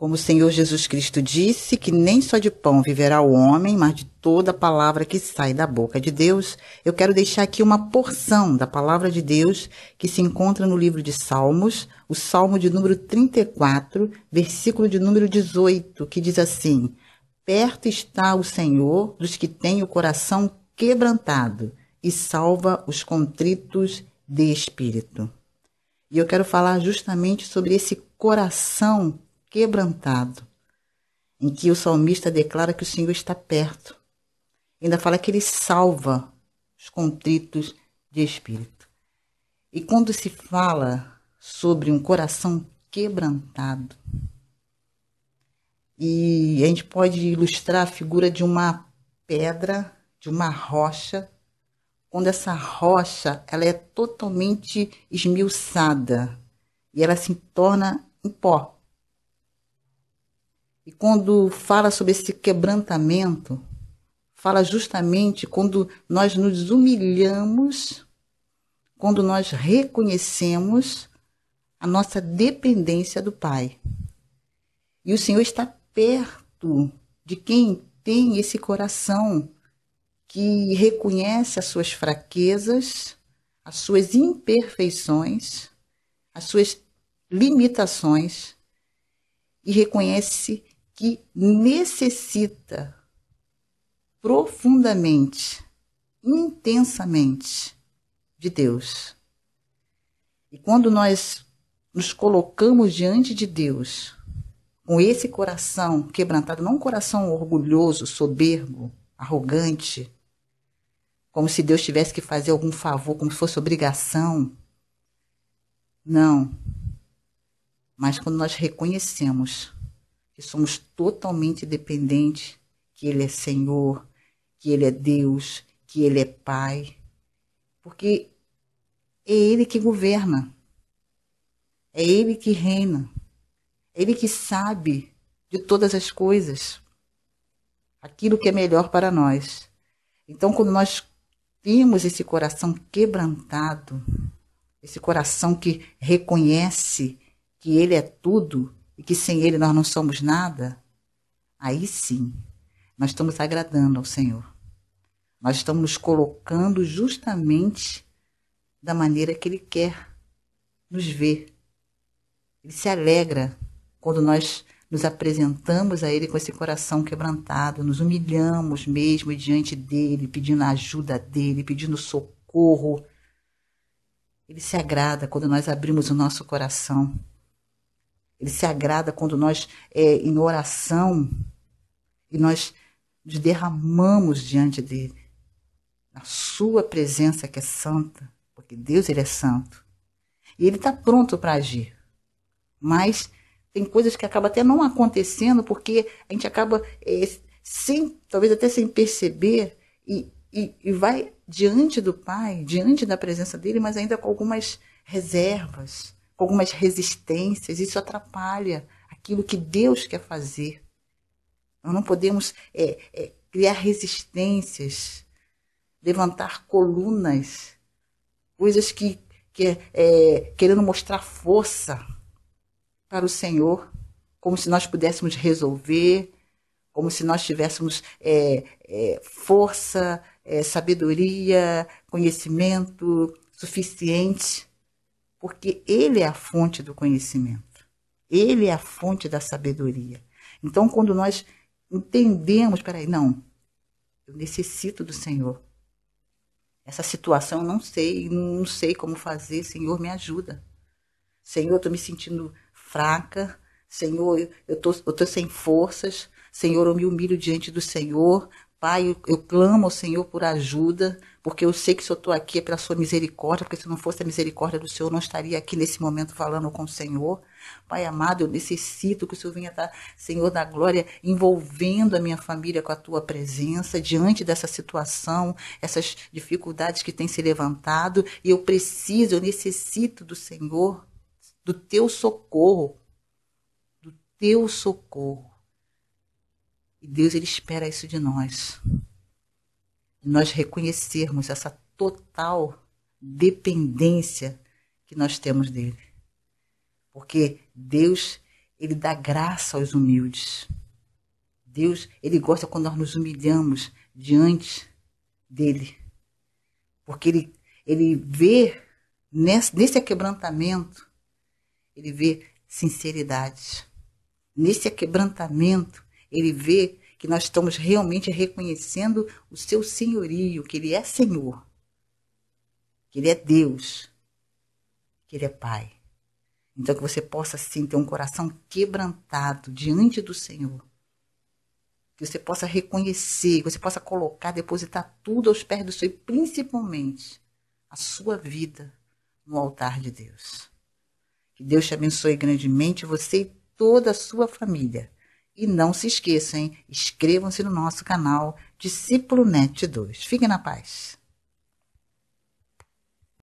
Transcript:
Como o Senhor Jesus Cristo disse que nem só de pão viverá o homem, mas de toda palavra que sai da boca de Deus, eu quero deixar aqui uma porção da palavra de Deus que se encontra no livro de Salmos, o Salmo de número 34, versículo de número 18, que diz assim: Perto está o Senhor dos que têm o coração quebrantado e salva os contritos de espírito. E eu quero falar justamente sobre esse coração quebrantado, em que o salmista declara que o Senhor está perto. Ainda fala que ele salva os contritos de espírito. E quando se fala sobre um coração quebrantado, e a gente pode ilustrar a figura de uma pedra, de uma rocha, quando essa rocha ela é totalmente esmiuçada e ela se torna em pó. E quando fala sobre esse quebrantamento, fala justamente quando nós nos humilhamos, quando nós reconhecemos a nossa dependência do Pai. E o Senhor está perto de quem tem esse coração que reconhece as suas fraquezas, as suas imperfeições, as suas limitações e reconhece que necessita profundamente, intensamente de Deus. E quando nós nos colocamos diante de Deus com esse coração quebrantado, não um coração orgulhoso, soberbo, arrogante, como se Deus tivesse que fazer algum favor, como se fosse obrigação. Não. Mas quando nós reconhecemos que somos totalmente dependentes, que Ele é Senhor, que Ele é Deus, que Ele é Pai, porque é Ele que governa, é Ele que reina, é Ele que sabe de todas as coisas, aquilo que é melhor para nós. Então, quando nós temos esse coração quebrantado, esse coração que reconhece que Ele é tudo, e que sem Ele nós não somos nada, aí sim nós estamos agradando ao Senhor. Nós estamos nos colocando justamente da maneira que Ele quer nos ver. Ele se alegra quando nós nos apresentamos a Ele com esse coração quebrantado, nos humilhamos mesmo diante dele, pedindo a ajuda dele, pedindo socorro. Ele se agrada quando nós abrimos o nosso coração ele se agrada quando nós, é, em oração, e nós nos derramamos diante dele, na sua presença que é santa, porque Deus ele é santo. E ele está pronto para agir. Mas tem coisas que acabam até não acontecendo, porque a gente acaba, é, sem, talvez até sem perceber, e, e, e vai diante do Pai, diante da presença dele, mas ainda com algumas reservas com algumas resistências, isso atrapalha aquilo que Deus quer fazer. Nós não podemos é, é, criar resistências, levantar colunas, coisas que, que é, querendo mostrar força para o Senhor, como se nós pudéssemos resolver, como se nós tivéssemos é, é, força, é, sabedoria, conhecimento suficiente porque ele é a fonte do conhecimento, ele é a fonte da sabedoria. Então, quando nós entendemos, peraí, não, eu necessito do Senhor. Essa situação eu não sei, não sei como fazer, Senhor, me ajuda. Senhor, eu estou me sentindo fraca, Senhor, eu estou eu tô sem forças, Senhor, eu me humilho diante do Senhor, Pai, eu, eu clamo ao Senhor por ajuda, porque eu sei que se eu estou aqui é pela sua misericórdia, porque se não fosse a misericórdia do Senhor, eu não estaria aqui nesse momento falando com o Senhor. Pai amado, eu necessito que o Senhor venha estar, tá, Senhor da glória, envolvendo a minha família com a tua presença, diante dessa situação, essas dificuldades que têm se levantado, e eu preciso, eu necessito do Senhor, do teu socorro, do teu socorro. E Deus ele espera isso de nós. Nós reconhecermos essa total dependência que nós temos dele. Porque Deus, ele dá graça aos humildes. Deus, ele gosta quando nós nos humilhamos diante dele. Porque ele, ele vê nesse, nesse aquebrantamento, ele vê sinceridade. Nesse aquebrantamento, ele vê que nós estamos realmente reconhecendo o seu senhorio, que ele é Senhor, que ele é Deus, que ele é Pai. Então que você possa sim ter um coração quebrantado diante do Senhor. Que você possa reconhecer, que você possa colocar, depositar tudo aos pés do Senhor, e principalmente a sua vida no altar de Deus. Que Deus te abençoe grandemente, você e toda a sua família. E não se esqueçam, inscrevam-se no nosso canal Discípulo Net 2. Fiquem na paz.